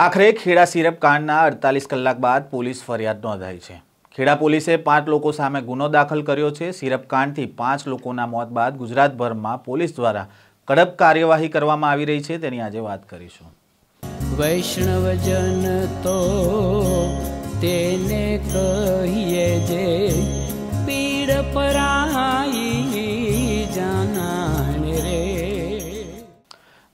આખરે ખેડા સિરપ કાંડના અડતાલીસ કલાક બાદ પોલીસ ફરિયાદ નોંધાઈ છે ખેડા પોલીસે પાંચ લોકો સામે ગુનો દાખલ કર્યો છે સિરપ કાંડથી પાંચ લોકોના મોત બાદ ગુજરાતભરમાં પોલીસ દ્વારા કડક કાર્યવાહી કરવામાં આવી રહી છે તેની આજે વાત કરીશું વૈષ્ણવજન તો તેને કહીએ જે પીડ પરા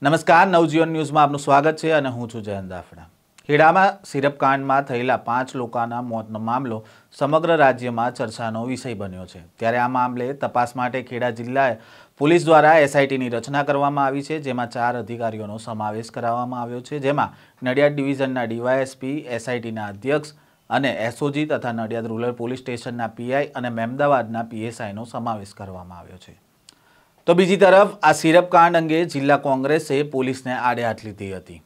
નમસ્કાર નવજીવન ન્યૂઝમાં આપનું સ્વાગત છે અને હું છું જયંત દાફડા ખેડામાં સિરપકાંડમાં થયેલા પાંચ લોકોના મોતનો મામલો સમગ્ર રાજ્યમાં ચર્ચાનો વિષય બન્યો છે ત્યારે આ મામલે તપાસ માટે ખેડા જિલ્લાએ પોલીસ દ્વારા એસઆઈટીની રચના કરવામાં આવી છે જેમાં ચાર અધિકારીઓનો સમાવેશ કરાવવામાં આવ્યો છે જેમાં નડિયાદ ડિવિઝનના ડીવાયએસપી એસઆઈટીના અધ્યક્ષ અને એસઓજી તથા નડિયાદ રૂરલ પોલીસ સ્ટેશનના પીઆઈ અને મહેમદાવાદના પીએસઆઈનો સમાવેશ કરવામાં આવ્યો છે તો બીજી તરફ આ સિરપ કાંડ અંગે જિલ્લા કોંગ્રેસે પોલીસને આડેહાથ લીધી હતી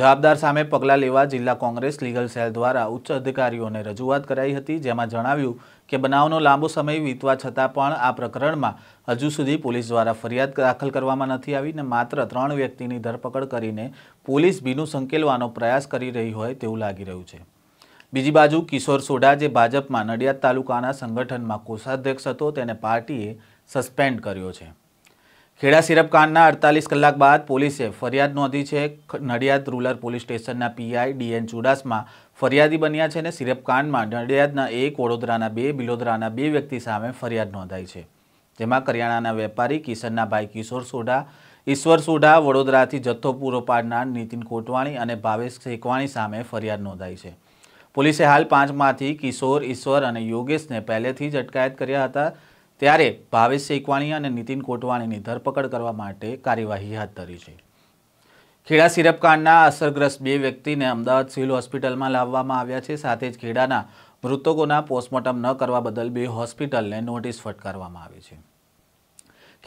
જવાબદાર સામે પગલાં લેવા જિલ્લા કોંગ્રેસ લીગલ સેલ દ્વારા ઉચ્ચ અધિકારીઓને રજૂઆત કરાઈ હતી જેમાં જણાવ્યું કે બનાવનો લાંબો સમય વીતવા છતાં પણ આ પ્રકરણમાં હજુ સુધી પોલીસ દ્વારા ફરિયાદ દાખલ કરવામાં નથી આવી ને માત્ર ત્રણ વ્યક્તિની ધરપકડ કરીને પોલીસ ભીનું સંકેલવાનો પ્રયાસ કરી રહી હોય તેવું લાગી રહ્યું છે બીજી બાજુ કિશોર સોઢા જે ભાજપમાં નડિયાદ તાલુકાના સંગઠનમાં કોષાધ્યક્ષ હતો તેને પાર્ટીએ સસ્પેન્ડ કર્યો છે ખેડા સિરપકાંડના અડતાલીસ કલાક બાદ પોલીસે ફરિયાદ નોંધી છે નડિયાદ રૂરલ પોલીસ સ્ટેશનના પીઆઈ ડીએન ચુડાસમા ફરિયાદી બન્યા છે અને સિરપકાંડમાં નડિયાદના એક વડોદરાના બે બિલોદરાના બે વ્યક્તિ સામે ફરિયાદ નોંધાઈ છે જેમાં કરિયાણાના વેપારી ભાઈ કિશોર સોઢા ઈશ્વર સોઢા વડોદરાથી જથ્થો પૂરો પાડનાર નીતિન કોટવાણી અને ભાવેશ શેકવાણી સામે ફરિયાદ નોંધાઈ છે પોલીસે હાલ પાંચમાંથી કિશોર ઈશ્વર અને યોગેશને પહેલેથી જ અટકાયત કર્યા હતા ત્યારે ભાવેશ શેકવાણી અને નીતિન કોટવાણીની ધરપકડ કરવા માટે કાર્યવાહી હાથ ધરી છે ખેડા સિરપકાંડના અસરગ્રસ્ત બે વ્યક્તિને અમદાવાદ સિવિલ હોસ્પિટલમાં લાવવામાં આવ્યા છે સાથે જ ખેડાના મૃતકોના પોસ્ટમોર્ટમ ન કરવા બદલ બે હોસ્પિટલને નોટિસ ફટકારવામાં આવી છે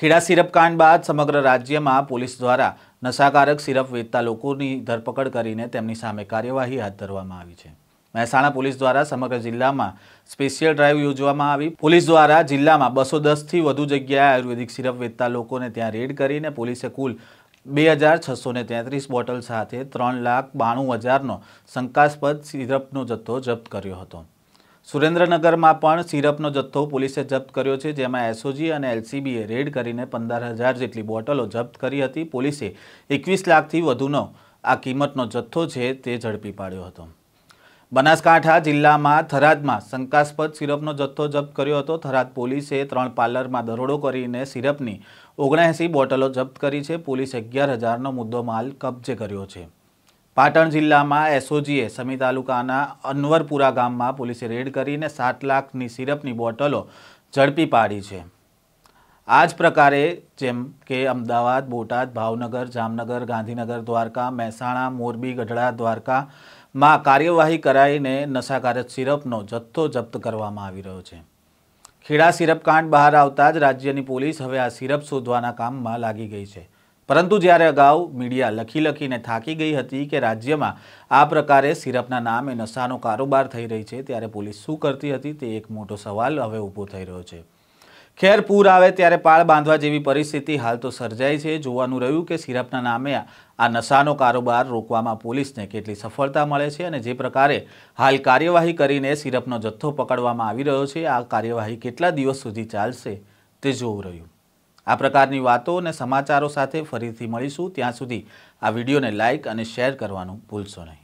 ખેડા સિરપકાંડ બાદ સમગ્ર રાજ્યમાં પોલીસ દ્વારા નશાકારક સિરપ વેચતા લોકોની ધરપકડ કરીને તેમની સામે કાર્યવાહી હાથ ધરવામાં આવી છે મહેસાણા પોલીસ દ્વારા સમગ્ર જિલ્લામાં સ્પેશિયલ ડ્રાઈવ યોજવામાં આવી પોલીસ દ્વારા જિલ્લામાં બસો દસથી વધુ જગ્યાએ આયુર્વેદિક સિરપ વેચતા લોકોને ત્યાં રેડ કરીને પોલીસે કુલ બે હજાર છસો ને તેત્રીસ બોટલ સાથે ત્રણ લાખ બાણું હજારનો શંકાસ્પદ સિરપનો જથ્થો જપ્ત કર્યો હતો સુરેન્દ્રનગરમાં પણ સિરપનો જથ્થો પોલીસે જપ્ત કર્યો છે જેમાં એસઓજી અને એલસીબીએ રેડ કરીને પંદર હજાર જેટલી બોટલો જપ્ત કરી હતી પોલીસે એકવીસ લાખથી વધુનો આ કિંમતનો જથ્થો છે તે ઝડપી પાડ્યો હતો બનાસકાંઠા જિલ્લામાં થરાદમાં શંકાસ્પદ સિરપનો જથ્થો જપ્ત કર્યો હતો થરાદ પોલીસે ત્રણ પાર્લરમાં દરોડો કરીને સિરપની ઓગણએંસી બોટલો જપ્ત કરી છે પોલીસે અગિયાર હજારનો મુદ્દો માલ કબજે કર્યો છે પાટણ જિલ્લામાં એસઓજીએ સમી તાલુકાના અનવરપુરા ગામમાં પોલીસે રેડ કરીને સાત લાખની સિરપની બોટલો ઝડપી પાડી છે આ જ પ્રકારે જેમ કે અમદાવાદ બોટાદ ભાવનગર જામનગર ગાંધીનગર દ્વારકા મહેસાણા મોરબી ગઢડા દ્વારકા માં કાર્યવાહી કરાઈને નશાકારક સિરપનો જથ્થો જપ્ત કરવામાં આવી રહ્યો છે ખેડા સિરપ કાંડ બહાર આવતા જ રાજ્યની પોલીસ હવે આ સિરપ શોધવાના કામમાં લાગી ગઈ છે પરંતુ જ્યારે અગાઉ મીડિયા લખી લખીને થાકી ગઈ હતી કે રાજ્યમાં આ પ્રકારે સિરપના નામે નશાનો કારોબાર થઈ રહી છે ત્યારે પોલીસ શું કરતી હતી તે એક મોટો સવાલ હવે ઊભો થઈ રહ્યો છે ખેર પૂર આવે ત્યારે પાળ બાંધવા જેવી પરિસ્થિતિ હાલ તો સર્જાઈ છે જોવાનું રહ્યું કે સિરપના નામે આ નશાનો કારોબાર રોકવામાં પોલીસને કેટલી સફળતા મળે છે અને જે પ્રકારે હાલ કાર્યવાહી કરીને સિરપનો જથ્થો પકડવામાં આવી રહ્યો છે આ કાર્યવાહી કેટલા દિવસ સુધી ચાલશે તે જોવું રહ્યું આ પ્રકારની વાતો અને સમાચારો સાથે ફરીથી મળીશું ત્યાં સુધી આ વિડીયોને લાઇક અને શેર કરવાનું ભૂલશો નહીં